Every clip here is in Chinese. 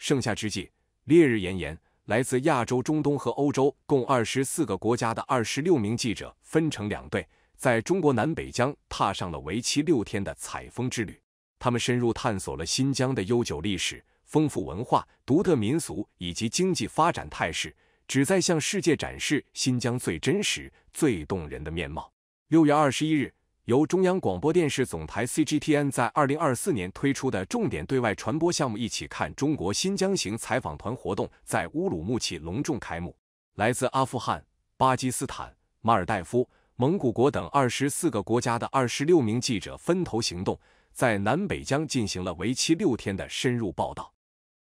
盛夏之际，烈日炎炎，来自亚洲、中东和欧洲共二十四个国家的二十六名记者分成两队，在中国南北疆踏上了为期六天的采风之旅。他们深入探索了新疆的悠久历史、丰富文化、独特民俗以及经济发展态势，旨在向世界展示新疆最真实、最动人的面貌。六月二十一日。由中央广播电视总台 CGTN 在二零二四年推出的重点对外传播项目“一起看中国新疆行”采访团活动，在乌鲁木齐隆重开幕。来自阿富汗、巴基斯坦、马尔代夫、蒙古国等二十四个国家的二十六名记者分头行动，在南北疆进行了为期六天的深入报道。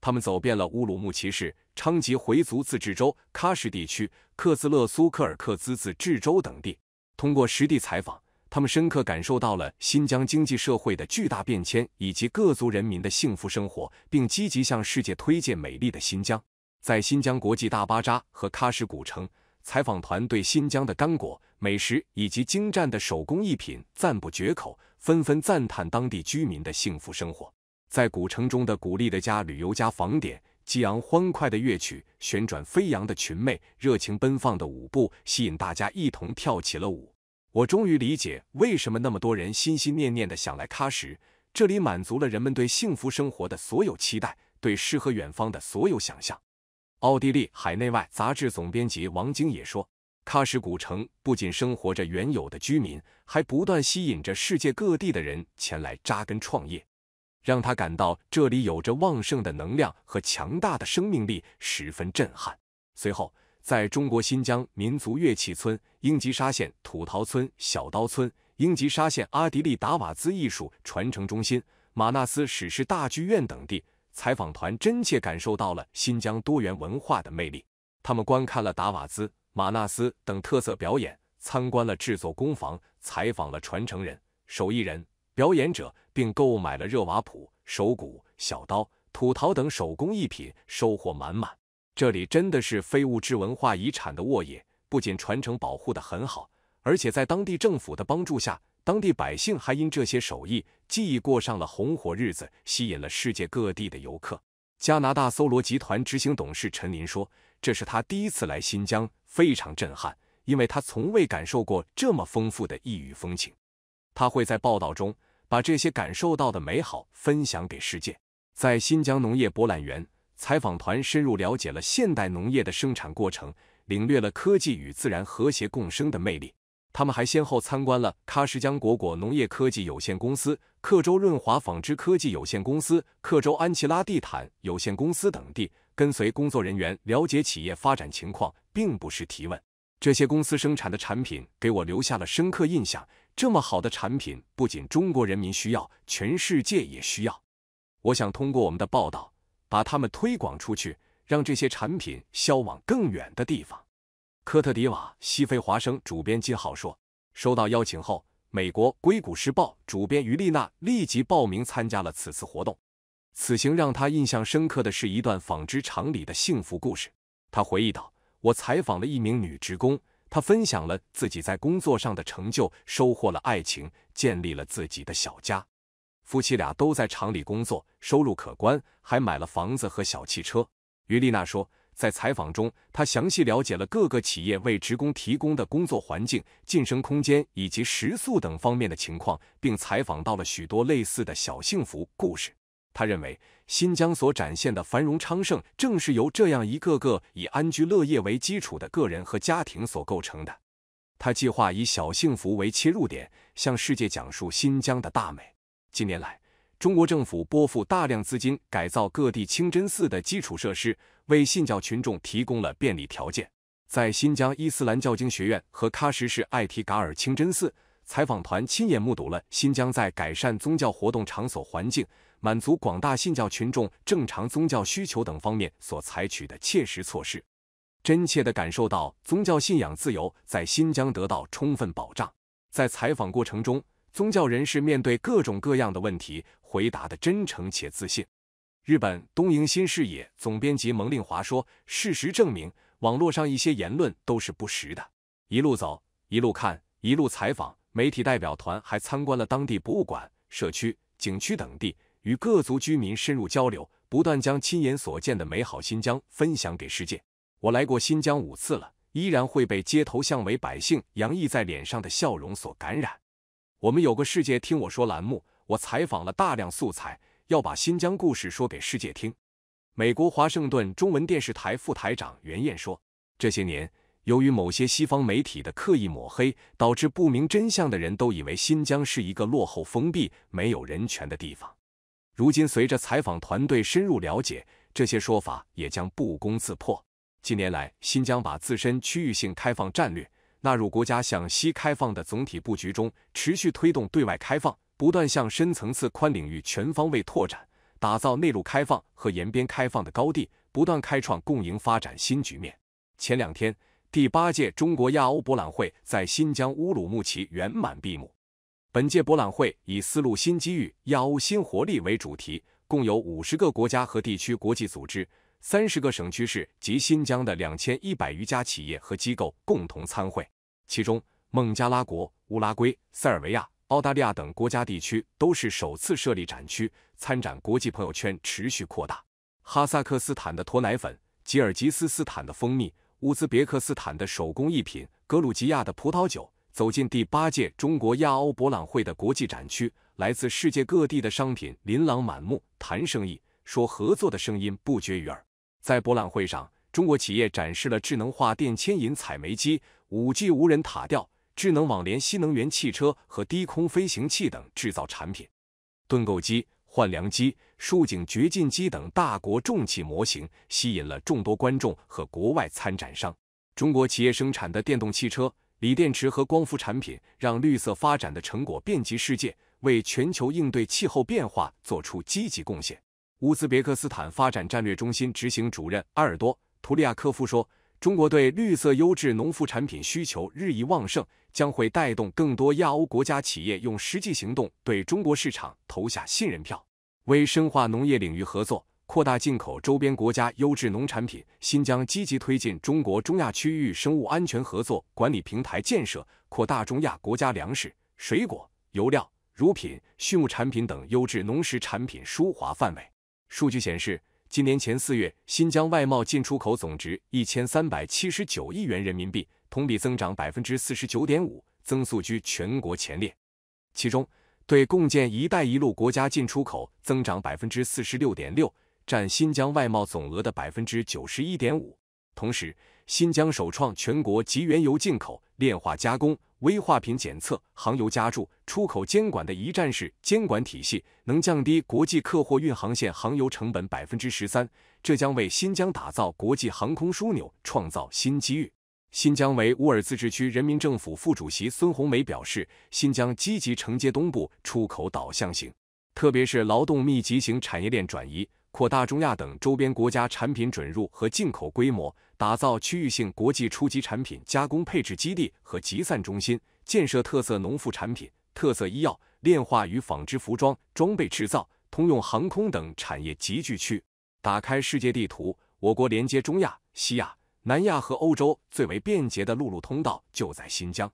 他们走遍了乌鲁木齐市、昌吉回族自治州、喀什地区、克孜勒苏柯尔克孜自治州等地，通过实地采访。他们深刻感受到了新疆经济社会的巨大变迁以及各族人民的幸福生活，并积极向世界推介美丽的新疆。在新疆国际大巴扎和喀什古城，采访团对新疆的干果、美食以及精湛的手工艺品赞不绝口，纷纷赞叹当地居民的幸福生活。在古城中的古丽的家旅游家房点，激昂欢快的乐曲、旋转飞扬的裙袂、热情奔放的舞步，吸引大家一同跳起了舞。我终于理解为什么那么多人心心念念的想来喀什，这里满足了人们对幸福生活的所有期待，对诗和远方的所有想象。奥地利《海内外》杂志总编辑王晶也说，喀什古城不仅生活着原有的居民，还不断吸引着世界各地的人前来扎根创业，让他感到这里有着旺盛的能量和强大的生命力，十分震撼。随后。在中国新疆民族乐器村、英吉沙县土陶村、小刀村、英吉沙县阿迪力达瓦兹艺术传承中心、马纳斯史诗大剧院等地，采访团真切感受到了新疆多元文化的魅力。他们观看了达瓦兹、马纳斯等特色表演，参观了制作工坊，采访了传承人、手艺人、表演者，并购买了热瓦普、手鼓、小刀、土陶等手工艺品，收获满满。这里真的是非物质文化遗产的沃野，不仅传承保护得很好，而且在当地政府的帮助下，当地百姓还因这些手艺技艺过上了红火日子，吸引了世界各地的游客。加拿大搜罗集团执行董事陈林说：“这是他第一次来新疆，非常震撼，因为他从未感受过这么丰富的异域风情。”他会在报道中把这些感受到的美好分享给世界。在新疆农业博览园。采访团深入了解了现代农业的生产过程，领略了科技与自然和谐共生的魅力。他们还先后参观了喀什江果果农业科技有限公司、克州润华纺织科技有限公司、克州安琪拉地毯有限公司等地，跟随工作人员了解企业发展情况，并不时提问。这些公司生产的产品给我留下了深刻印象。这么好的产品，不仅中国人民需要，全世界也需要。我想通过我们的报道。把它们推广出去，让这些产品销往更远的地方。科特迪瓦西非华生主编金浩说，收到邀请后，美国《硅谷时报》主编于丽娜立即报名参加了此次活动。此行让他印象深刻的是一段纺织厂里的幸福故事。他回忆道：“我采访了一名女职工，她分享了自己在工作上的成就，收获了爱情，建立了自己的小家。”夫妻俩都在厂里工作，收入可观，还买了房子和小汽车。于丽娜说，在采访中，她详细了解了各个企业为职工提供的工作环境、晋升空间以及食宿等方面的情况，并采访到了许多类似的小幸福故事。他认为，新疆所展现的繁荣昌盛，正是由这样一个个以安居乐业为基础的个人和家庭所构成的。他计划以小幸福为切入点，向世界讲述新疆的大美。近年来，中国政府拨付大量资金改造各地清真寺的基础设施，为信教群众提供了便利条件。在新疆伊斯兰教经学院和喀什市艾提嘎尔清真寺，采访团亲眼目睹了新疆在改善宗教活动场所环境、满足广大信教群众正常宗教需求等方面所采取的切实措施，真切地感受到宗教信仰自由在新疆得到充分保障。在采访过程中，宗教人士面对各种各样的问题，回答的真诚且自信。日本《东瀛新视野》总编辑蒙令华说：“事实证明，网络上一些言论都是不实的。”一路走，一路看，一路采访，媒体代表团还参观了当地博物馆、社区、景区等地，与各族居民深入交流，不断将亲眼所见的美好新疆分享给世界。我来过新疆五次了，依然会被街头巷尾百姓洋溢在脸上的笑容所感染。我们有个世界听我说栏目，我采访了大量素材，要把新疆故事说给世界听。美国华盛顿中文电视台副台长袁艳说：“这些年，由于某些西方媒体的刻意抹黑，导致不明真相的人都以为新疆是一个落后封闭、没有人权的地方。如今，随着采访团队深入了解，这些说法也将不攻自破。近年来，新疆把自身区域性开放战略。”纳入国家向西开放的总体布局中，持续推动对外开放，不断向深层次、宽领域、全方位拓展，打造内陆开放和沿边开放的高地，不断开创共赢发展新局面。前两天，第八届中国亚欧博览会在新疆乌鲁木齐圆满闭幕。本届博览会以“丝路新机遇，亚欧新活力”为主题，共有五十个国家和地区、国际组织。三十个省区市及新疆的两千一百余家企业和机构共同参会，其中孟加拉国、乌拉圭、塞尔维亚、澳大利亚等国家地区都是首次设立展区参展，国际朋友圈持续扩大。哈萨克斯坦的驼奶粉、吉尔吉斯斯坦的蜂蜜、乌兹别克斯坦的手工艺品、格鲁吉亚的葡萄酒走进第八届中国亚欧博览会的国际展区，来自世界各地的商品琳琅满目，谈生意、说合作的声音不绝于耳。在博览会上，中国企业展示了智能化电牵引采煤机、5G 无人塔吊、智能网联新能源汽车和低空飞行器等制造产品；盾构机、换梁机、竖井掘进机等大国重器模型吸引了众多观众和国外参展商。中国企业生产的电动汽车、锂电池和光伏产品，让绿色发展的成果遍及世界，为全球应对气候变化做出积极贡献。乌兹别克斯坦发展战略中心执行主任阿尔多图利亚科夫说：“中国对绿色优质农副产品需求日益旺盛，将会带动更多亚欧国家企业用实际行动对中国市场投下信任票。为深化农业领域合作，扩大进口周边国家优质农产品，新疆积极推进中国中亚区域生物安全合作管理平台建设，扩大中亚国家粮食、水果、油料、乳品、畜牧产品等优质农食产品输华范围。”数据显示，今年前四月，新疆外贸进出口总值一千三百七十九亿元人民币，同比增长百分之四十九点五，增速居全国前列。其中，对共建“一带一路”国家进出口增长百分之四十六点六，占新疆外贸总额的百分之九十一点五。同时，新疆首创全国及原油进口、炼化加工、危化品检测、航油加注、出口监管的一站式监管体系，能降低国际客货运航线航油成本百分之十三，这将为新疆打造国际航空枢纽创造新机遇。新疆维吾尔自治区人民政府副主席孙红梅表示，新疆积极承接东部出口导向型，特别是劳动密集型产业链转移。扩大中亚等周边国家产品准入和进口规模，打造区域性国际初级产品加工配置基地和集散中心，建设特色农副产品、特色医药、炼化与纺织服装、装备制造、通用航空等产业集聚区。打开世界地图，我国连接中亚、西亚、南亚和欧洲最为便捷的陆路通道就在新疆。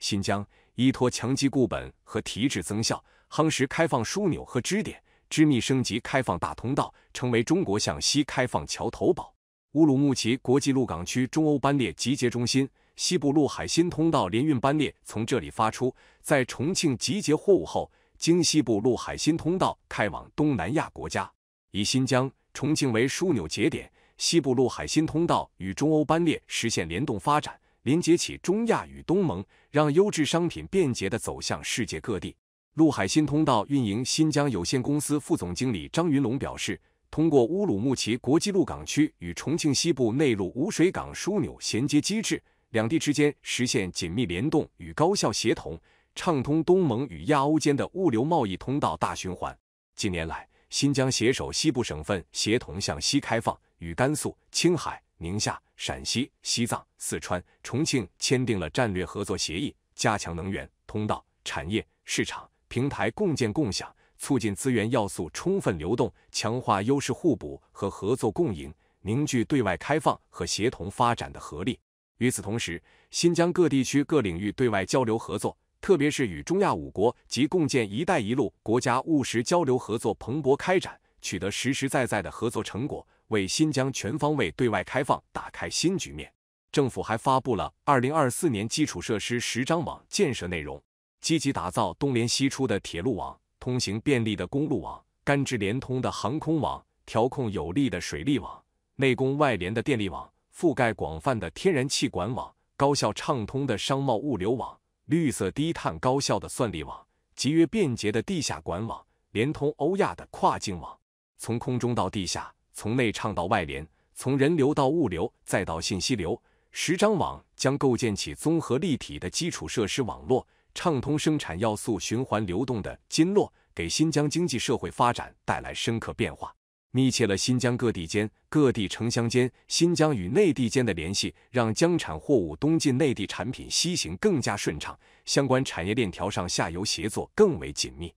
新疆依托强基固本和提质增效，夯实开放枢纽和支点。织密升级开放大通道，成为中国向西开放桥头堡。乌鲁木齐国际陆港区中欧班列集结中心，西部陆海新通道联运班列从这里发出，在重庆集结货物后，经西部陆海新通道开往东南亚国家。以新疆、重庆为枢纽节点，西部陆海新通道与中欧班列实现联动发展，连接起中亚与东盟，让优质商品便捷地走向世界各地。陆海新通道运营新疆有限公司副总经理张云龙表示，通过乌鲁木齐国际陆港区与重庆西部内陆无水港枢纽衔接机制，两地之间实现紧密联动与高效协同，畅通东盟与亚欧间的物流贸易通道大循环。近年来，新疆携手西部省份协同向西开放，与甘肃、青海、宁夏、陕西、西藏、四川、重庆签订了战略合作协议，加强能源、通道、产业、市场。平台共建共享，促进资源要素充分流动，强化优势互补和合作共赢，凝聚对外开放和协同发展的合力。与此同时，新疆各地区各领域对外交流合作，特别是与中亚五国及共建“一带一路”国家务实交流合作蓬勃开展，取得实实在在的合作成果，为新疆全方位对外开放打开新局面。政府还发布了《二零二四年基础设施十张网建设内容》。积极打造东连西出的铁路网、通行便利的公路网、干支连通的航空网、调控有力的水利网、内供外联的电力网、覆盖广泛的天然气管网、高效畅通的商贸物流网、绿色低碳高效的算力网、集约便捷的地下管网、连通欧亚的跨境网。从空中到地下，从内畅到外联，从人流到物流再到信息流，十张网将构建起综合立体的基础设施网络。畅通生产要素循环流动的经络，给新疆经济社会发展带来深刻变化，密切了新疆各地间、各地城乡间、新疆与内地间的联系，让疆产货物东进内地、产品西行更加顺畅，相关产业链条上下游协作更为紧密。